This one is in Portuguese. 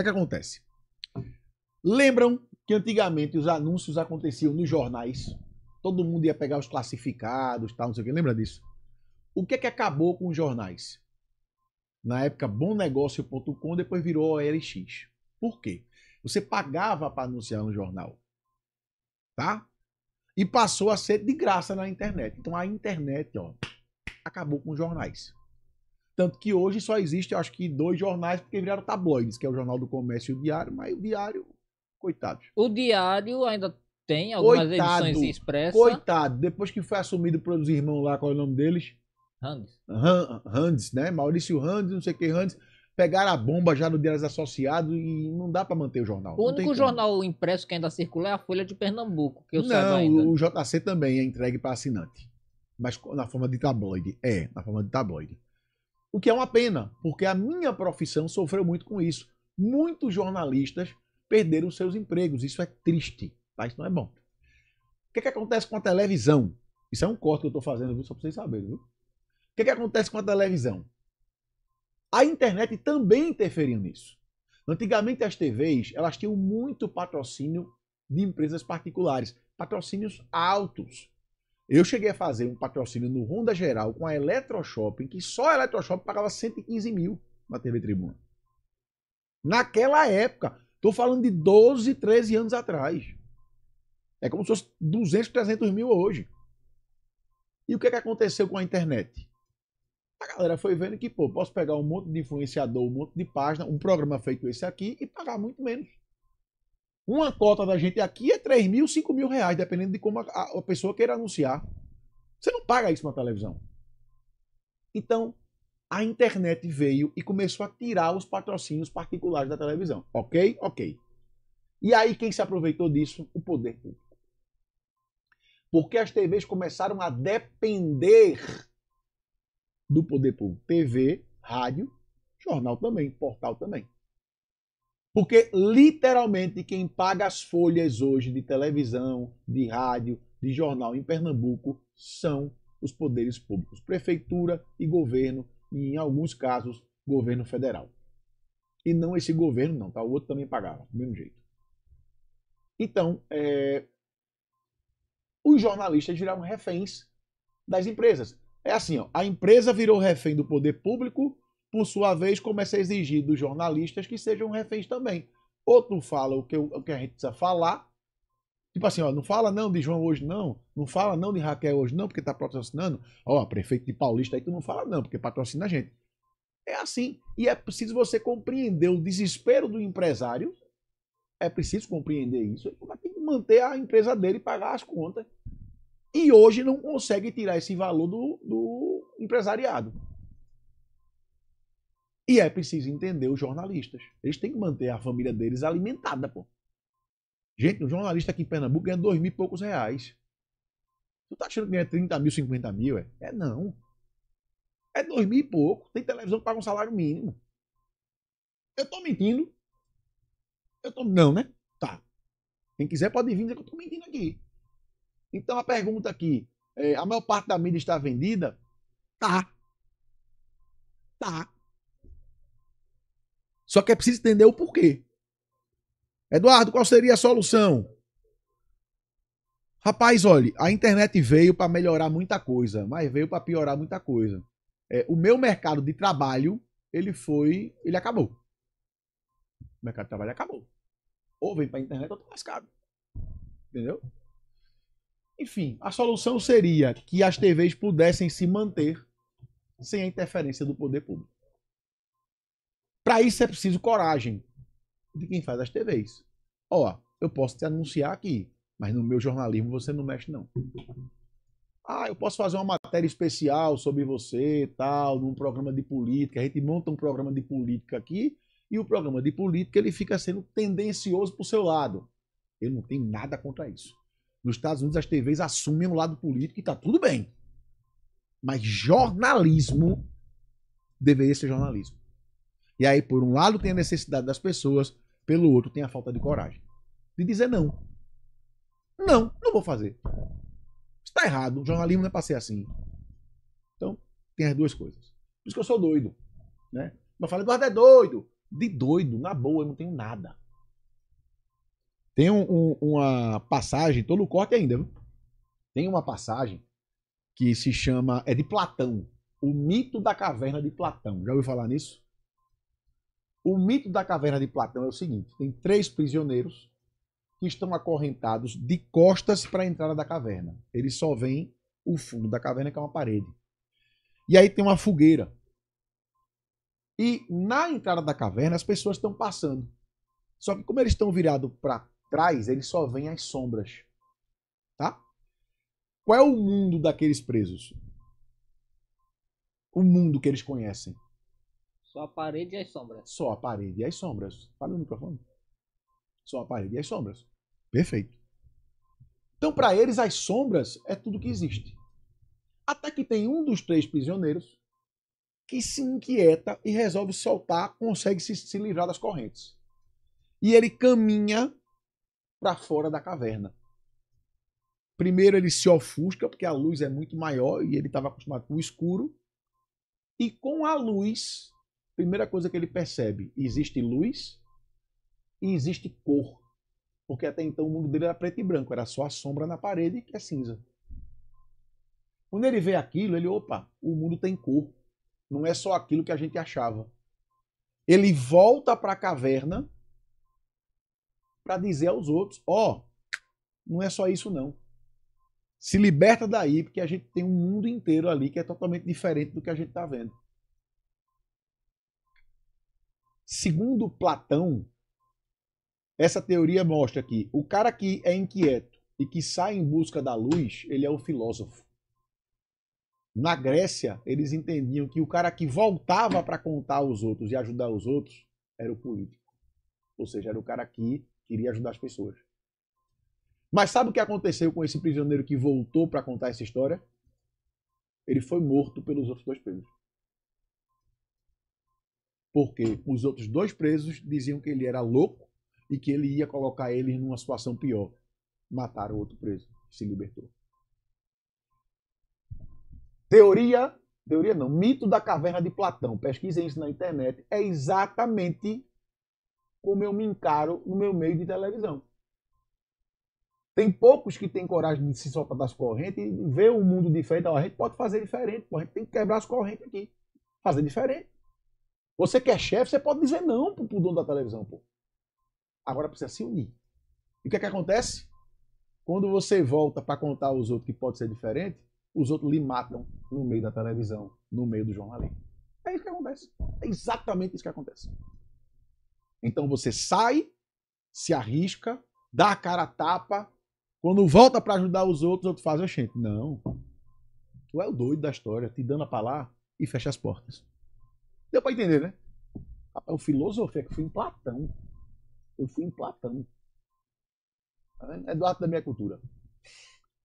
que é que acontece? Lembram que antigamente os anúncios aconteciam nos jornais? Todo mundo ia pegar os classificados, tal, não sei o que. Lembra disso? O que é que acabou com os jornais? Na época, bomnegócio.com, depois virou OLX. Por quê? Você pagava para anunciar no jornal. Tá? E passou a ser de graça na internet. Então a internet, ó, acabou com os jornais. Tanto que hoje só existe, acho que, dois jornais, porque viraram tabloides, que é o Jornal do Comércio e o Diário, mas o Diário, coitado. O Diário ainda tem algumas coitado, edições expressas. Coitado, depois que foi assumido pelos irmãos lá, qual é o nome deles? Hands. Hands, né? Maurício Hands, não sei o que Randes. Pegaram a bomba já no Diários Associados e não dá para manter o jornal. O único jornal como. impresso que ainda circula é a Folha de Pernambuco, que eu não, ainda. Não, o JC também é entregue para assinante. Mas na forma de tabloide. É, na forma de tabloide. O que é uma pena, porque a minha profissão sofreu muito com isso. Muitos jornalistas perderam seus empregos. Isso é triste, tá? Isso não é bom. O que, é que acontece com a televisão? Isso é um corte que eu estou fazendo, viu? só para vocês saberem. Viu? O que, é que acontece com a televisão? A internet também interferiu nisso. Antigamente as TVs elas tinham muito patrocínio de empresas particulares, patrocínios altos. Eu cheguei a fazer um patrocínio no Ronda Geral com a Eletroshopping, que só a Eletroshopping pagava 115 mil na TV Tribuna. Naquela época, estou falando de 12, 13 anos atrás. É como se fosse 200, 300 mil hoje. E o que, é que aconteceu com a internet? A galera foi vendo que, pô, posso pegar um monte de influenciador, um monte de página, um programa feito esse aqui e pagar muito menos. Uma cota da gente aqui é 3 mil, 5 mil reais, dependendo de como a, a pessoa queira anunciar. Você não paga isso na televisão. Então, a internet veio e começou a tirar os patrocínios particulares da televisão. Ok? Ok. E aí, quem se aproveitou disso? O poder público. Porque as TVs começaram a depender do poder público. TV, rádio, jornal também, portal também. Porque literalmente quem paga as folhas hoje de televisão, de rádio, de jornal em Pernambuco são os poderes públicos, prefeitura e governo, e em alguns casos, governo federal. E não esse governo, não, tá? O outro também pagava, do mesmo jeito. Então, é... os jornalistas viraram reféns das empresas. É assim, ó, a empresa virou refém do poder público por sua vez, começa a exigir dos jornalistas que sejam reféns também. Ou tu fala o que, o que a gente precisa falar, tipo assim, ó, não fala não de João hoje não, não fala não de Raquel hoje não, porque tá patrocinando, ó, prefeito de Paulista aí tu não fala não, porque patrocina a gente. É assim, e é preciso você compreender o desespero do empresário, é preciso compreender isso, ele tem que manter a empresa dele e pagar as contas. E hoje não consegue tirar esse valor do, do empresariado. E é preciso entender os jornalistas. Eles têm que manter a família deles alimentada, pô. Gente, um jornalista aqui em Pernambuco ganha dois mil e poucos reais. Tu tá achando que ganha 30 mil, 50 mil? É, é não. É dois mil e pouco. Tem televisão que paga um salário mínimo. Eu tô mentindo? Eu tô... Não, né? Tá. Quem quiser pode vir dizer que eu tô mentindo aqui. Então a pergunta aqui, é, a maior parte da mídia está vendida? Tá. Tá. Só que é preciso entender o porquê. Eduardo, qual seria a solução? Rapaz, olhe, a internet veio para melhorar muita coisa, mas veio para piorar muita coisa. É, o meu mercado de trabalho, ele foi, ele acabou. O mercado de trabalho acabou. Ou vem para a internet ou mais tá lascado. Entendeu? Enfim, a solução seria que as TVs pudessem se manter sem a interferência do poder público. Para isso é preciso coragem de quem faz as TVs. Ó, eu posso te anunciar aqui, mas no meu jornalismo você não mexe, não. Ah, eu posso fazer uma matéria especial sobre você, tal, num programa de política. A gente monta um programa de política aqui e o programa de política ele fica sendo tendencioso para o seu lado. Eu não tenho nada contra isso. Nos Estados Unidos as TVs assumem o um lado político e tá tudo bem. Mas jornalismo deveria ser jornalismo. E aí, por um lado, tem a necessidade das pessoas, pelo outro, tem a falta de coragem. De dizer não. Não, não vou fazer. Está errado. O jornalismo não é para ser assim. Então, tem as duas coisas. Por isso que eu sou doido. Né? Mas fala, Eduardo é doido. De doido, na boa, eu não tenho nada. Tem um, um, uma passagem, todo no corte ainda, viu? Tem uma passagem que se chama. É de Platão. O mito da caverna de Platão. Já ouviu falar nisso? O mito da caverna de Platão é o seguinte: tem três prisioneiros que estão acorrentados de costas para a entrada da caverna. Eles só veem o fundo da caverna, que é uma parede. E aí tem uma fogueira. E na entrada da caverna as pessoas estão passando. Só que como eles estão virados para trás, eles só veem as sombras. Tá? Qual é o mundo daqueles presos? O mundo que eles conhecem só a parede e as sombras. Só a parede e as sombras. Fala no microfone. Só a parede e as sombras. Perfeito. Então, para eles, as sombras é tudo que existe. Até que tem um dos três prisioneiros que se inquieta e resolve soltar, consegue se, se livrar das correntes. E ele caminha para fora da caverna. Primeiro ele se ofusca, porque a luz é muito maior e ele estava acostumado com o escuro. E com a luz, primeira coisa que ele percebe, existe luz e existe cor. Porque até então o mundo dele era preto e branco, era só a sombra na parede que é cinza. Quando ele vê aquilo, ele, opa, o mundo tem cor. Não é só aquilo que a gente achava. Ele volta para a caverna para dizer aos outros: ó, oh, não é só isso não. Se liberta daí, porque a gente tem um mundo inteiro ali que é totalmente diferente do que a gente está vendo. Segundo Platão, essa teoria mostra que o cara que é inquieto e que sai em busca da luz, ele é o filósofo. Na Grécia, eles entendiam que o cara que voltava para contar aos outros e ajudar os outros era o político. Ou seja, era o cara que queria ajudar as pessoas. Mas sabe o que aconteceu com esse prisioneiro que voltou para contar essa história? Ele foi morto pelos outros dois presos porque os outros dois presos diziam que ele era louco e que ele ia colocar ele numa situação pior. Mataram o outro preso, se libertou. Teoria, teoria não, mito da caverna de Platão. Pesquisem isso na internet. É exatamente como eu me encaro no meu meio de televisão. Tem poucos que têm coragem de se soltar das correntes e ver o mundo diferente. a gente pode fazer diferente, a gente tem que quebrar as correntes aqui. Fazer diferente. Você quer é chefe, você pode dizer não pro, pro dono da televisão, pô. Agora precisa se unir. E o que é que acontece? Quando você volta para contar aos outros que pode ser diferente, os outros lhe matam no meio da televisão, no meio do jornalismo. É isso que acontece. É exatamente isso que acontece. Então você sai, se arrisca, dá a cara a tapa, quando volta para ajudar os outros, os outros fazem, gente, não. Tu é o doido da história, te dando a palavra e fecha as portas. Deu para entender, né? o eu filosofei que fui em Platão. Eu fui em Platão. É do arte da minha cultura.